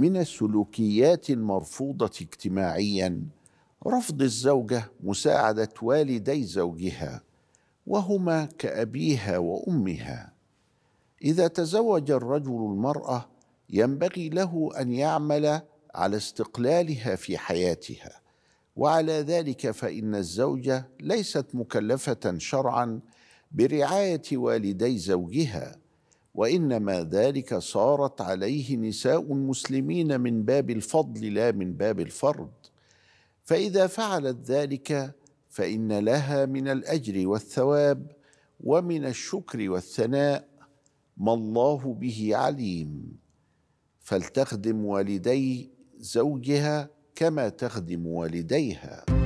من السلوكيات المرفوضه اجتماعيا رفض الزوجه مساعده والدي زوجها وهما كابيها وامها اذا تزوج الرجل المراه ينبغي له ان يعمل على استقلالها في حياتها وعلى ذلك فان الزوجه ليست مكلفه شرعا برعايه والدي زوجها وانما ذلك صارت عليه نساء المسلمين من باب الفضل لا من باب الفرض فاذا فعلت ذلك فان لها من الاجر والثواب ومن الشكر والثناء ما الله به عليم فلتخدم والدي زوجها كما تخدم والديها